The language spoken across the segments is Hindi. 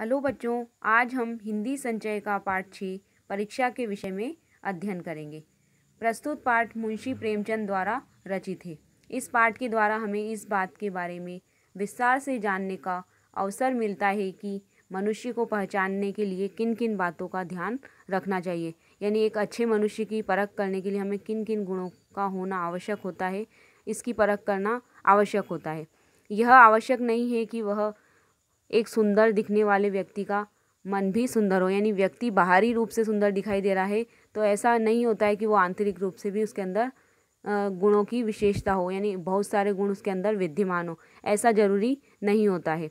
हेलो बच्चों आज हम हिंदी संचय का पाठ छः परीक्षा के विषय में अध्ययन करेंगे प्रस्तुत पाठ मुंशी प्रेमचंद द्वारा रचित है इस पाठ के द्वारा हमें इस बात के बारे में विस्तार से जानने का अवसर मिलता है कि मनुष्य को पहचानने के लिए किन किन बातों का ध्यान रखना चाहिए यानी एक अच्छे मनुष्य की परख करने के लिए हमें किन किन गुणों का होना आवश्यक होता है इसकी परख करना आवश्यक होता है यह आवश्यक नहीं है कि वह एक सुंदर दिखने वाले व्यक्ति का मन भी सुंदर हो यानी व्यक्ति बाहरी रूप से सुंदर दिखाई दे रहा है तो ऐसा नहीं होता है कि वो आंतरिक रूप से भी उसके अंदर गुणों की विशेषता हो यानी बहुत सारे गुण उसके अंदर विद्यमान हो ऐसा ज़रूरी नहीं होता है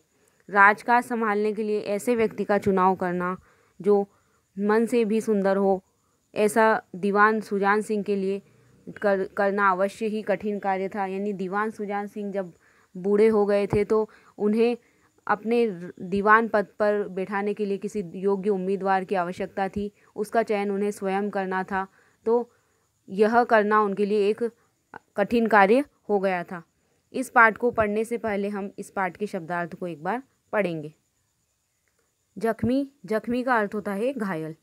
राजकाज संभालने के लिए ऐसे व्यक्ति का चुनाव करना जो मन से भी सुंदर हो ऐसा दीवान सुजान सिंह के लिए कर करना अवश्य ही कठिन कार्य था यानी दीवान सुजान सिंह जब बूढ़े हो गए थे तो उन्हें अपने दीवान पद पर बैठाने के लिए किसी योग्य उम्मीदवार की आवश्यकता थी उसका चयन उन्हें स्वयं करना था तो यह करना उनके लिए एक कठिन कार्य हो गया था इस पाठ को पढ़ने से पहले हम इस पाठ के शब्दार्थ को एक बार पढ़ेंगे जख्मी जख्मी का अर्थ होता है घायल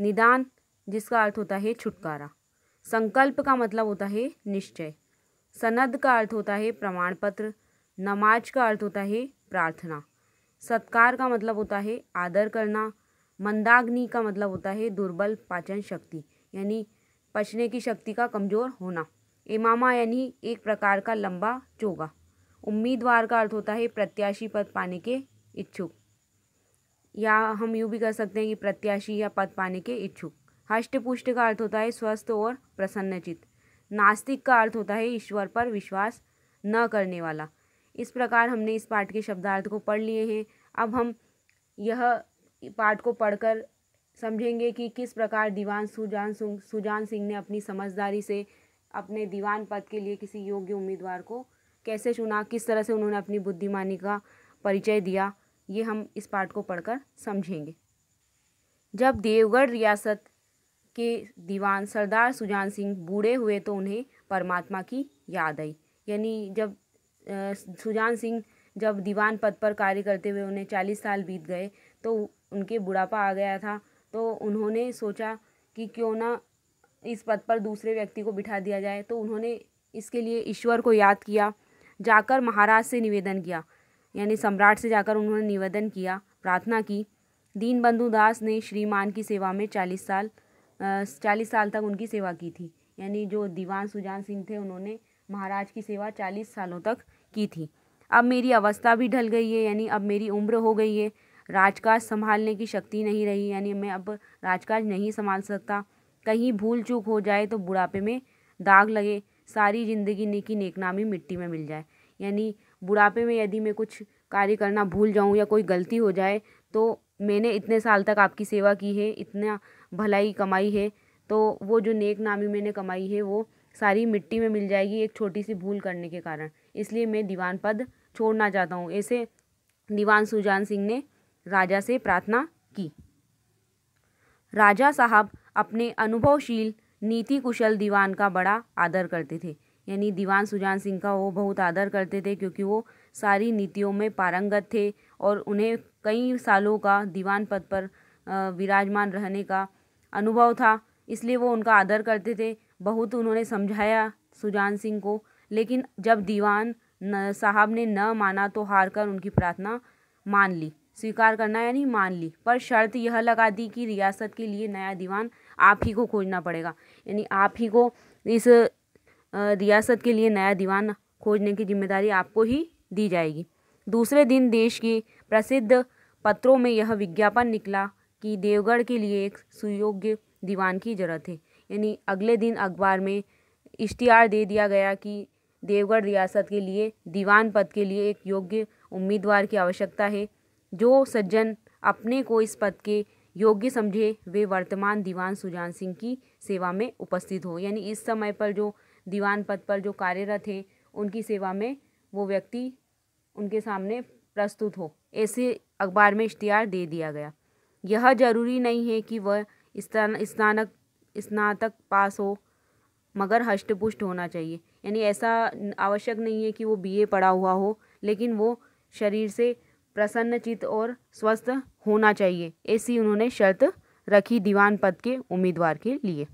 निदान जिसका अर्थ होता है छुटकारा संकल्प का मतलब होता है निश्चय सनद का अर्थ होता है प्रमाण पत्र नमाज का अर्थ होता है प्रार्थना सत्कार का मतलब होता है आदर करना मंदाग्नि का मतलब होता है दुर्बल पाचन शक्ति यानी पचने की शक्ति का कमज़ोर होना इमामा यानी एक प्रकार का लंबा चोगा उम्मीदवार का अर्थ होता है प्रत्याशी पद पाने के इच्छुक या हम यूँ भी कर सकते हैं कि प्रत्याशी या पद पाने के इच्छुक हष्टपुष्ट का अर्थ होता है स्वस्थ और प्रसन्नचित नास्तिक का अर्थ होता है ईश्वर पर विश्वास न करने वाला इस प्रकार हमने इस पाठ के शब्दार्थ को पढ़ लिए हैं अब हम यह पाठ को पढ़कर समझेंगे कि किस प्रकार दीवान सुजान सुजान सिंह ने अपनी समझदारी से अपने दीवान पद के लिए किसी योग्य उम्मीदवार को कैसे चुना किस तरह से उन्होंने अपनी बुद्धिमानी का परिचय दिया ये हम इस पाठ को पढ़कर समझेंगे जब देवगढ़ रियासत के दीवान सरदार सुजान सिंह बूढ़े हुए तो उन्हें परमात्मा की याद आई यानी जब सुजान सिंह जब दीवान पद पर कार्य करते हुए उन्हें चालीस साल बीत गए तो उनके बुढ़ापा आ गया था तो उन्होंने सोचा कि क्यों ना इस पद पर दूसरे व्यक्ति को बिठा दिया जाए तो उन्होंने इसके लिए ईश्वर को याद किया जाकर महाराज से निवेदन किया यानी सम्राट से जाकर उन्होंने निवेदन किया प्रार्थना की दीन बंधु दास ने श्रीमान की सेवा में चालीस साल चालीस साल तक उनकी सेवा की थी यानी जो दीवान सुजान सिंह थे उन्होंने महाराज की सेवा चालीस सालों तक की थी अब मेरी अवस्था भी ढल गई है यानी अब मेरी उम्र हो गई है राजकाज संभालने की शक्ति नहीं रही यानी मैं अब राजकाज नहीं संभाल सकता कहीं भूल चूक हो जाए तो बुढ़ापे में दाग लगे सारी ज़िंदगी ने की नेकनामी मिट्टी में मिल जाए यानी बुढ़ापे में यदि मैं कुछ कार्य करना भूल जाऊँ या कोई गलती हो जाए तो मैंने इतने साल तक आपकी सेवा की है इतना भलाई कमाई है तो वो जो नेक नामी मैंने कमाई है वो सारी मिट्टी में मिल जाएगी एक छोटी सी भूल करने के कारण इसलिए मैं दीवान पद छोड़ना चाहता हूँ ऐसे दीवान सुजान सिंह ने राजा से प्रार्थना की राजा साहब अपने अनुभवशील नीति कुशल दीवान का बड़ा आदर करते थे यानी दीवान सुजान सिंह का वो बहुत आदर करते थे क्योंकि वो सारी नीतियों में पारंगत थे और उन्हें कई सालों का दीवान पद पर विराजमान रहने का अनुभव था इसलिए वो उनका आदर करते थे बहुत उन्होंने समझाया सुजान सिंह को लेकिन जब दीवान साहब ने न माना तो हार कर उनकी प्रार्थना मान ली स्वीकार करना यानी मान ली पर शर्त यह लगा दी कि रियासत के लिए नया दीवान आप ही को खोजना पड़ेगा यानी आप ही को इस रियासत के लिए नया दीवान खोजने की जिम्मेदारी आपको ही दी जाएगी दूसरे दिन देश के प्रसिद्ध पत्रों में यह विज्ञापन निकला कि देवगढ़ के लिए एक सुयोग्य दीवान की जरूरत है यानी अगले दिन अखबार में इश्तिहार दे दिया गया कि देवगढ़ रियासत के लिए दीवान पद के लिए एक योग्य उम्मीदवार की आवश्यकता है जो सज्जन अपने को इस पद के योग्य समझे वे वर्तमान दीवान सुजान सिंह की सेवा में उपस्थित हो यानी इस समय पर जो दीवान पद पर जो कार्यरत हैं उनकी सेवा में वो व्यक्ति उनके सामने प्रस्तुत हो ऐसे अखबार में इश्तिहार दे दिया गया यह जरूरी नहीं है कि वह स्थान स्नानक स्नातक पास हो मगर हष्ट पुष्ट होना चाहिए यानी ऐसा आवश्यक नहीं है कि वो बीए पढ़ा हुआ हो लेकिन वो शरीर से प्रसन्न चित्त और स्वस्थ होना चाहिए ऐसी उन्होंने शर्त रखी दीवान पद के उम्मीदवार के लिए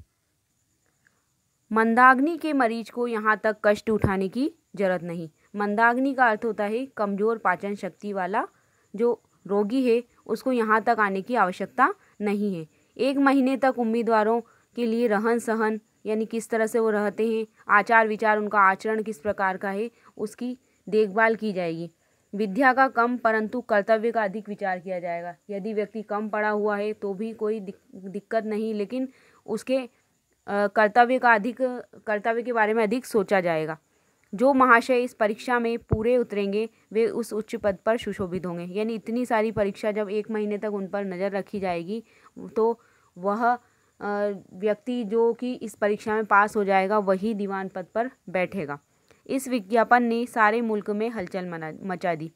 मंदाग्नि के मरीज को यहाँ तक कष्ट उठाने की जरूरत नहीं मंदाग्नि का अर्थ होता है कमज़ोर पाचन शक्ति वाला जो रोगी है उसको यहाँ तक आने की आवश्यकता नहीं है एक महीने तक उम्मीदवारों के लिए रहन सहन यानी किस तरह से वो रहते हैं आचार विचार उनका आचरण किस प्रकार का है उसकी देखभाल की जाएगी विद्या का कम परंतु कर्तव्य का अधिक विचार किया जाएगा यदि व्यक्ति कम पढ़ा हुआ है तो भी कोई दिक्कत नहीं लेकिन उसके कर्तव्य का अधिक कर्तव्य के बारे में अधिक सोचा जाएगा जो महाशय इस परीक्षा में पूरे उतरेंगे वे उस उच्च पद पर सुशोभित होंगे यानी इतनी सारी परीक्षा जब एक महीने तक उन पर नज़र रखी जाएगी तो वह व्यक्ति जो कि इस परीक्षा में पास हो जाएगा वही दीवान पद पर बैठेगा इस विज्ञापन ने सारे मुल्क में हलचल मना मचा दी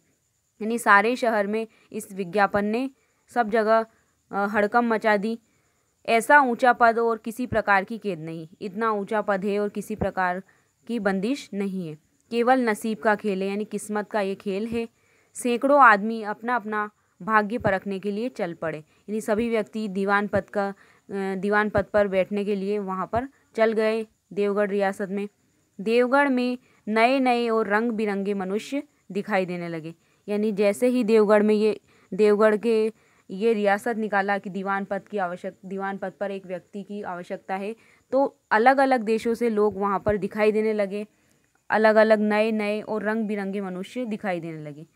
यानी सारे शहर में इस विज्ञापन ने सब जगह हड़कम मचा दी ऐसा ऊंचा पद और किसी प्रकार की कैद नहीं इतना ऊंचा पद है और किसी प्रकार की बंदिश नहीं है केवल नसीब का खेल है यानी किस्मत का ये खेल है सैकड़ों आदमी अपना अपना भाग्य परखने के लिए चल पड़े यानी सभी व्यक्ति दीवान पद का दीवान पद पर बैठने के लिए वहाँ पर चल गए देवगढ़ रियासत में देवगढ़ में नए नए और रंग बिरंगे मनुष्य दिखाई देने लगे यानी जैसे ही देवगढ़ में ये देवगढ़ के ये रियासत निकाला कि दीवान पद की आवश्यक दीवान पद पर एक व्यक्ति की आवश्यकता है तो अलग अलग देशों से लोग वहाँ पर दिखाई देने लगे अलग अलग नए नए और रंग बिरंगे मनुष्य दिखाई देने लगे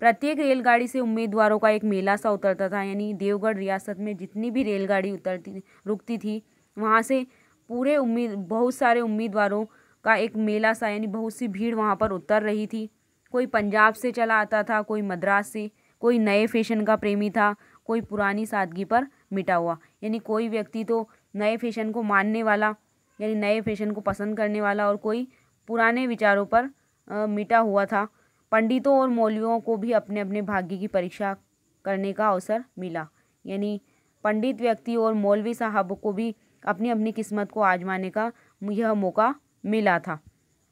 प्रत्येक रेलगाड़ी से उम्मीदवारों का एक मेला सा उतरता था यानी देवगढ़ रियासत में जितनी भी रेलगाड़ी उतरती रुकती थी वहाँ से पूरे उम्मीद बहुत सारे उम्मीदवारों का एक मेला सा यानी बहुत सी भीड़ वहाँ पर उतर रही थी कोई पंजाब से चला आता था कोई मद्रास से कोई नए फैशन का प्रेमी था कोई पुरानी सादगी पर मिटा हुआ यानी कोई व्यक्ति तो नए फैशन को मानने वाला यानी नए फैशन को पसंद करने वाला और कोई पुराने विचारों पर आ, मिटा हुआ था पंडितों और मौलवियों को भी अपने अपने भाग्य की परीक्षा करने का अवसर मिला यानी पंडित व्यक्ति और मौलवी साहब को भी अपनी अपनी किस्मत को आजमाने का यह मौका मिला था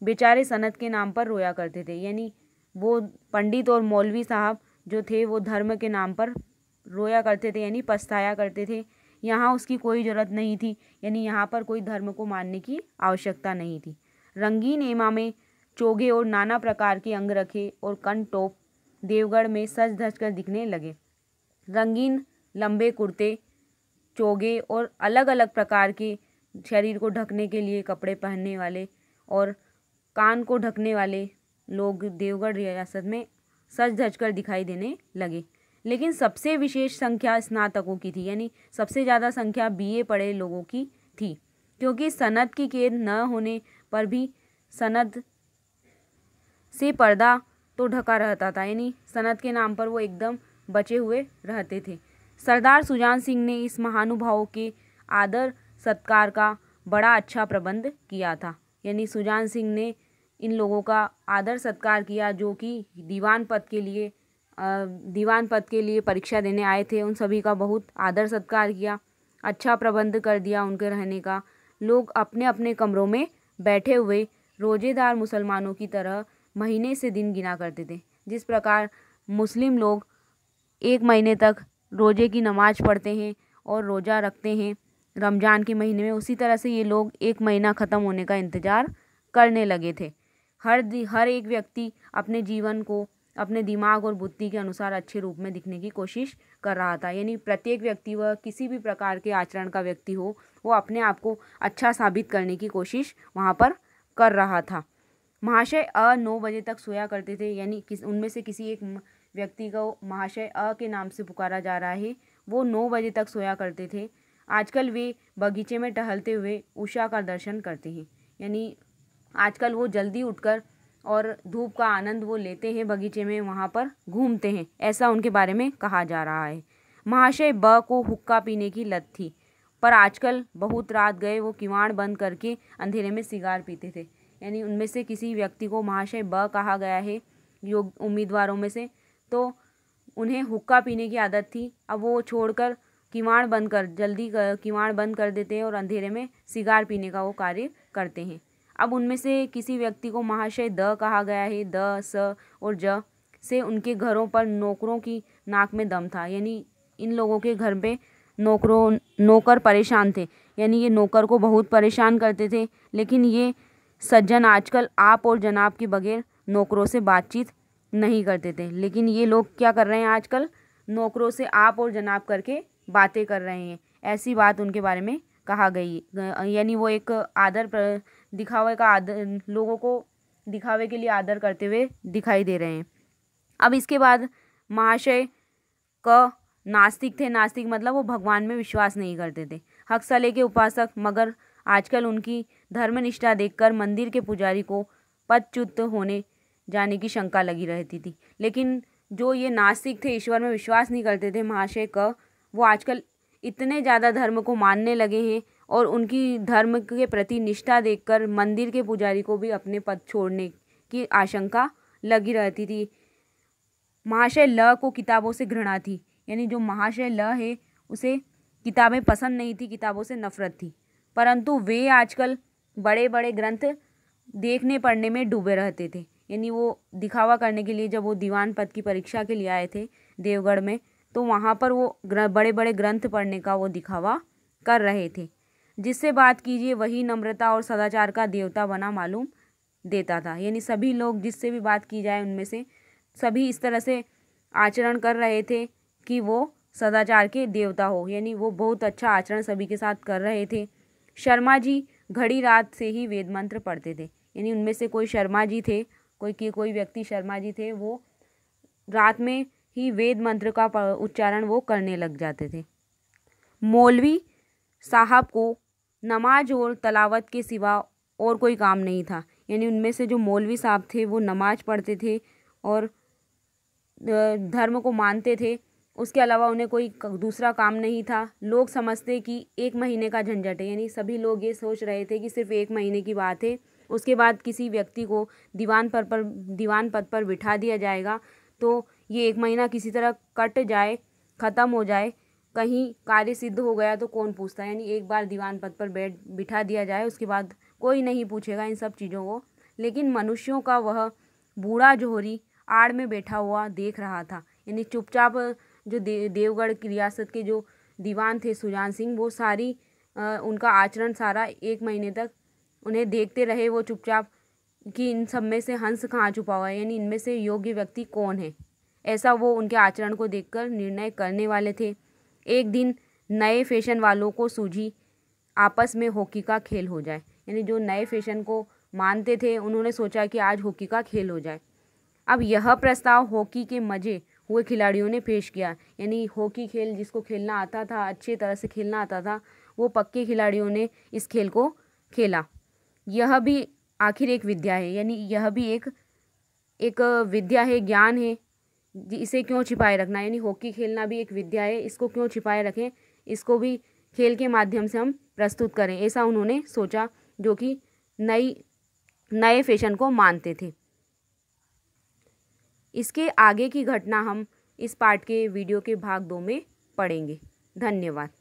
बेचारे सनत के नाम पर रोया करते थे यानी वो पंडित और मौलवी साहब जो थे वो धर्म के नाम पर रोया करते थे यानी पछताया करते थे यहाँ उसकी कोई ज़रूरत नहीं थी यानी यहाँ पर कोई धर्म को मानने की आवश्यकता नहीं थी रंगीन एमा में चोगे और नाना प्रकार के अंग रखे और कन टोप देवगढ़ में सज धज कर दिखने लगे रंगीन लंबे कुर्ते चोगे और अलग अलग प्रकार के शरीर को ढकने के लिए कपड़े पहनने वाले और कान को ढकने वाले लोग देवगढ़ रियासत में सज धज कर दिखाई देने लगे लेकिन सबसे विशेष संख्या स्नातकों की थी यानी सबसे ज़्यादा संख्या बीए पढ़े लोगों की थी क्योंकि सनद की केद न होने पर भी सनद से पर्दा तो ढका रहता था यानी सनत के नाम पर वो एकदम बचे हुए रहते थे सरदार सुजान सिंह ने इस महानुभाव के आदर सत्कार का बड़ा अच्छा प्रबंध किया था यानी सुजान सिंह ने इन लोगों का आदर सत्कार किया जो कि दीवान पद के लिए दीवान पद के लिए परीक्षा देने आए थे उन सभी का बहुत आदर सत्कार किया अच्छा प्रबंध कर दिया उनके रहने का लोग अपने अपने कमरों में बैठे हुए रोजेदार मुसलमानों की तरह महीने से दिन गिना करते थे जिस प्रकार मुस्लिम लोग एक महीने तक रोज़े की नमाज़ पढ़ते हैं और रोज़ा रखते हैं रमज़ान के महीने में उसी तरह से ये लोग एक महीना ख़त्म होने का इंतज़ार करने लगे थे हर हर एक व्यक्ति अपने जीवन को अपने दिमाग और बुद्धि के अनुसार अच्छे रूप में दिखने की कोशिश कर रहा था यानी प्रत्येक व्यक्ति वह किसी भी प्रकार के आचरण का व्यक्ति हो वो अपने आप को अच्छा साबित करने की कोशिश वहाँ पर कर रहा था महाशय अ नौ बजे तक सोया करते थे यानी किस उनमें से किसी एक व्यक्ति को महाशय अ के नाम से पुकारा जा रहा है वो नौ बजे तक सोया करते थे आजकल वे बगीचे में टहलते हुए उषा का दर्शन करते हैं यानी आजकल वो जल्दी उठकर और धूप का आनंद वो लेते हैं बगीचे में वहाँ पर घूमते हैं ऐसा उनके बारे में कहा जा रहा है महाशय ब को हुक्का पीने की लत थी पर आजकल बहुत रात गए वो किवाड़ बंद करके अंधेरे में सिगार पीते थे यानी उनमें से किसी व्यक्ति को महाशय ब कहा गया है योग उम्मीदवारों में से तो उन्हें हुक्का पीने की आदत थी अब वो छोड़कर किवाड़ बंद कर जल्दी किवाड़ बंद कर देते हैं और अंधेरे में सिगार पीने का वो कार्य करते हैं अब उनमें से किसी व्यक्ति को महाशय द कहा गया है द स और ज से उनके घरों पर नौकरों की नाक में दम था यानी इन लोगों के घर पे नौकरों नौकर परेशान थे यानी ये नौकर को बहुत परेशान करते थे लेकिन ये सज्जन आजकल आप और जनाब के बगैर नौकरों से बातचीत नहीं करते थे लेकिन ये लोग क्या कर रहे हैं आजकल नौकरों से आप और जनाब करके बातें कर रहे हैं ऐसी बात उनके बारे में कहा गई यानी वो एक आदर दिखावे का आदर लोगों को दिखावे के लिए आदर करते हुए दिखाई दे रहे हैं अब इसके बाद महाशय क नास्तिक थे नास्तिक मतलब वो भगवान में विश्वास नहीं करते थे हक्सले के उपासक मगर आजकल उनकी धर्मनिष्ठा देखकर मंदिर के पुजारी को पदच्युत होने जाने की शंका लगी रहती थी लेकिन जो ये नास्तिक थे ईश्वर में विश्वास नहीं करते थे महाशय क वो आजकल इतने ज़्यादा धर्म को मानने लगे हैं और उनकी धर्म के प्रति निष्ठा देखकर मंदिर के पुजारी को भी अपने पद छोड़ने की आशंका लगी रहती थी महाशय ल को किताबों से घृणा थी यानी जो महाशय ल है उसे किताबें पसंद नहीं थी किताबों से नफरत थी परंतु वे आजकल बड़े बड़े ग्रंथ देखने पढ़ने में डूबे रहते थे यानी वो दिखावा करने के लिए जब वो दीवान पद की परीक्षा के लिए आए थे देवगढ़ में तो वहाँ पर वो बड़े बड़े ग्रंथ पढ़ने का वो दिखावा कर रहे थे जिससे बात कीजिए वही नम्रता और सदाचार का देवता बना मालूम देता था यानी सभी लोग जिससे भी बात की जाए उनमें से सभी इस तरह से आचरण कर रहे थे कि वो सदाचार के देवता हो यानी वो बहुत अच्छा आचरण सभी के साथ कर रहे थे शर्मा जी घड़ी रात से ही वेद मंत्र पढ़ते थे यानी उनमें से कोई शर्मा जी थे कोई की कोई व्यक्ति शर्मा जी थे वो रात में ही वेद मंत्र का उच्चारण वो करने लग जाते थे मौलवी साहब को नमाज और तलावत के सिवा और कोई काम नहीं था यानी उनमें से जो मौलवी साहब थे वो नमाज पढ़ते थे और धर्म को मानते थे उसके अलावा उन्हें कोई दूसरा काम नहीं था लोग समझते कि एक महीने का झंझट है यानी सभी लोग ये सोच रहे थे कि सिर्फ एक महीने की बात है उसके बाद किसी व्यक्ति को दीवान पर पर दीवान पद पर बिठा दिया जाएगा तो ये एक महीना किसी तरह कट जाए ख़त्म हो जाए कहीं कार्य सिद्ध हो गया तो कौन पूछता है यानी एक बार दीवान पद पर बैठ बिठा दिया जाए उसके बाद कोई नहीं पूछेगा इन सब चीज़ों को लेकिन मनुष्यों का वह बूढ़ा जोहरी आड़ में बैठा हुआ देख रहा था यानी चुपचाप जो दे, देवगढ़ की रियासत के जो दीवान थे सुजान सिंह वो सारी आ, उनका आचरण सारा एक महीने तक उन्हें देखते रहे वो चुपचाप कि इन सब में से हंस कहाँ छुपा हुआ है यानी इनमें से योग्य व्यक्ति कौन है ऐसा वो उनके आचरण को देखकर निर्णय करने वाले थे एक दिन नए फैशन वालों को सूझी आपस में हॉकी का खेल हो जाए यानी जो नए फैशन को मानते थे उन्होंने सोचा कि आज हॉकी का खेल हो जाए अब यह प्रस्ताव हॉकी के मज़े हुए खिलाड़ियों ने पेश किया यानी हॉकी खेल जिसको खेलना आता था अच्छी तरह से खेलना आता था वो पक्के खिलाड़ियों ने इस खेल को खेला यह भी आखिर एक विद्या है यानी यह भी एक एक विद्या है ज्ञान है इसे क्यों छिपाए रखना यानी हॉकी खेलना भी एक विद्या है इसको क्यों छिपाए रखें इसको भी खेल के माध्यम से हम प्रस्तुत करें ऐसा उन्होंने सोचा जो कि नई नए फैशन को मानते थे इसके आगे की घटना हम इस पार्ट के वीडियो के भाग दो में पढ़ेंगे धन्यवाद